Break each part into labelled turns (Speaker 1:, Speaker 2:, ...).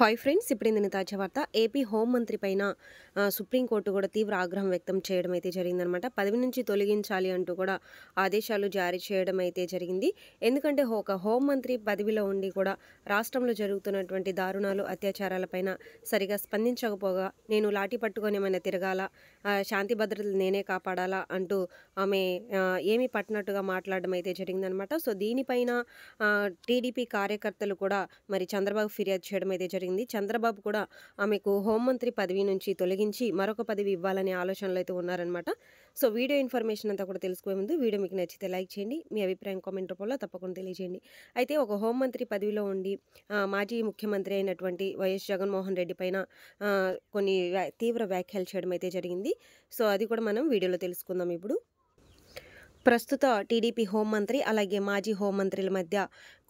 Speaker 1: hi friends ఇప్పుడు ఇందిన తాజా వార్త ఏపీ హోంమంత్రి పైన సుప్రీంకోర్టు కూడా తీవ్ర ఆగ్రహం వ్యక్తం చేయడం అయితే జరిగిందనమాట పదవి నుంచి తొలగించాలి అంటూ కూడా ఆదేశాలు జారీ చేయడం అయితే జరిగింది ఎందుకంటే ఒక హోంమంత్రి పదవిలో ఉండి కూడా రాష్ట్రంలో జరుగుతున్నటువంటి దారుణాలు అత్యాచారాలపైన సరిగా స్పందించకపోగా నేను లాఠీ పట్టుకొని ఏమైనా తిరగాల శాంతి భద్రతలు నేనే కాపాడాలా అంటూ ఆమె ఏమీ పట్టినట్టుగా మాట్లాడడం అయితే జరిగిందనమాట సో దీనిపైన టీడీపీ కార్యకర్తలు కూడా మరి చంద్రబాబు ఫిర్యాదు చేయడం అయితే జరిగింది జరిగింది చంద్రబాబు కూడా ఆమెకు హోంమంత్రి పదవి నుంచి తొలగించి మరొక పదవి ఇవ్వాలనే ఆలోచనలు అయితే ఉన్నారనమాట సో వీడియో ఇన్ఫర్మేషన్ అంతా కూడా తెలుసుకునే ముందు వీడియో మీకు నచ్చితే లైక్ చేయండి మీ అభిప్రాయం కామెంట్ రూపంలో తప్పకుండా తెలియజేయండి అయితే ఒక హోంమంత్రి పదవిలో ఉండి మాజీ ముఖ్యమంత్రి అయినటువంటి వైఎస్ జగన్మోహన్ రెడ్డి పైన కొన్ని తీవ్ర వ్యాఖ్యలు చేయడం అయితే జరిగింది సో అది కూడా మనం వీడియోలో తెలుసుకుందాం ఇప్పుడు ప్రస్తుత టీడీపీ హోంమంత్రి అలాగే మాజీ హోంమంత్రుల మధ్య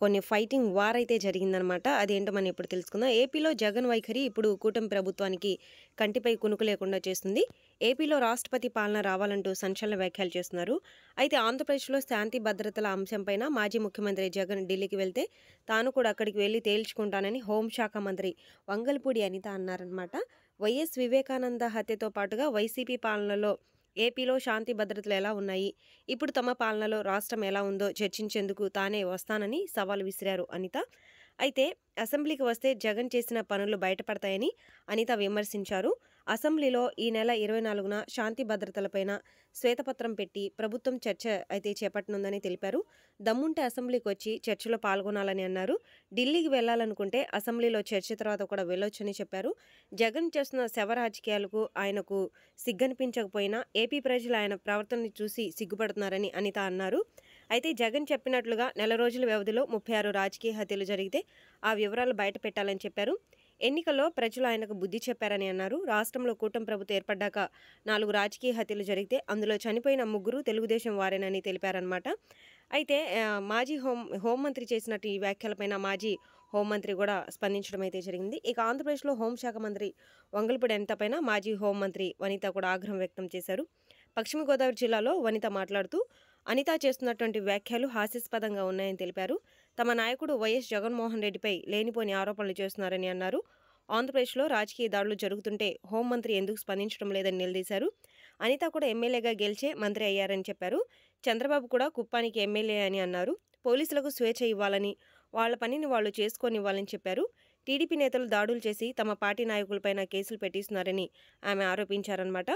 Speaker 1: కొన్ని ఫైటింగ్ వార్ అయితే జరిగిందనమాట అదేంటో మనం ఇప్పుడు తెలుసుకుందాం ఏపీలో జగన్ వైఖరి ఇప్పుడు కూటమి ప్రభుత్వానికి కంటిపై కునుకు లేకుండా చేస్తుంది ఏపీలో రాష్ట్రపతి పాలన రావాలంటూ సంచలన వ్యాఖ్యలు చేస్తున్నారు అయితే ఆంధ్రప్రదేశ్లో శాంతి భద్రతల అంశంపైన మాజీ ముఖ్యమంత్రి జగన్ ఢిల్లీకి వెళ్తే తాను కూడా అక్కడికి వెళ్ళి తేల్చుకుంటానని హోంశాఖ మంత్రి వంగల్పూడి అనిత అన్నారనమాట వైఎస్ వివేకానంద హత్యతో పాటుగా వైసీపీ పాలనలో ఏపీలో శాంతి భద్రతలు ఎలా ఉన్నాయి ఇప్పుడు తమ పాలనలో రాష్ట్రం ఎలా ఉందో చర్చించేందుకు తానే వస్తానని సవాల్ విసిరారు అనిత అయితే అసెంబ్లీకి వస్తే జగన్ చేసిన పనులు బయటపడతాయని అనిత విమర్శించారు అసెంబ్లీలో ఈ నెల ఇరవై నాలుగున శాంతి భద్రతలపైన శ్వేతపత్రం పెట్టి ప్రభుత్వం చర్చ అయితే చేపట్టనుందని తెలిపారు దమ్ముంటే అసెంబ్లీకి వచ్చి చర్చలో పాల్గొనాలని అన్నారు ఢిల్లీకి వెళ్లాలనుకుంటే అసెంబ్లీలో చర్చ తర్వాత కూడా వెళ్ళొచ్చని చెప్పారు జగన్ చేస్తున్న శవ రాజకీయాలకు ఆయనకు సిగ్గనిపించకపోయినా ఏపీ ప్రజలు ఆయన ప్రవర్తనని చూసి సిగ్గుపడుతున్నారని అనిత అన్నారు అయితే జగన్ చెప్పినట్లుగా నెల రోజుల వ్యవధిలో ముప్పై ఆరు రాజకీయ హత్యలు జరిగితే ఆ వివరాలు బయట పెట్టాలని చెప్పారు ఎన్నికల్లో ప్రజలు ఆయనకు బుద్ధి చెప్పారని అన్నారు రాష్ట్రంలో కూటమి ప్రభుత్వం ఏర్పడ్డాక నాలుగు రాజకీయ హత్యలు జరిగితే అందులో చనిపోయిన ముగ్గురు తెలుగుదేశం వారేనని తెలిపారనమాట అయితే మాజీ హోం హోంమంత్రి చేసినట్టు ఈ వ్యాఖ్యలపైన మాజీ హోంమంత్రి కూడా స్పందించడం అయితే జరిగింది ఇక ఆంధ్రప్రదేశ్లో హోంశాఖ మంత్రి వంగలపూడి పైన మాజీ హోంమంత్రి వనిత కూడా ఆగ్రహం వ్యక్తం చేశారు పశ్చిమ గోదావరి జిల్లాలో వనిత మాట్లాడుతూ అనిత చేస్తున్నటువంటి వ్యాఖ్యలు హాస్యాస్పదంగా ఉన్నాయని తెలిపారు తమ నాయకుడు వైఎస్ జగన్మోహన్ రెడ్డిపై లేనిపోని ఆరోపణలు చేస్తున్నారని అన్నారు ఆంధ్రప్రదేశ్లో రాజకీయ దాడులు జరుగుతుంటే హోంమంత్రి ఎందుకు స్పందించడం లేదని నిలదీశారు అనిత కూడా ఎమ్మెల్యేగా గెలిచే మంత్రి అయ్యారని చెప్పారు చంద్రబాబు కూడా కుప్పానికి ఎమ్మెల్యే అని అన్నారు పోలీసులకు స్వేచ్ఛ ఇవ్వాలని వాళ్ల పనిని వాళ్ళు చేసుకోనివ్వాలని చెప్పారు టీడీపీ నేతలు దాడులు చేసి తమ పార్టీ నాయకులపైన కేసులు పెట్టిస్తున్నారని ఆమె ఆరోపించారన్నమాట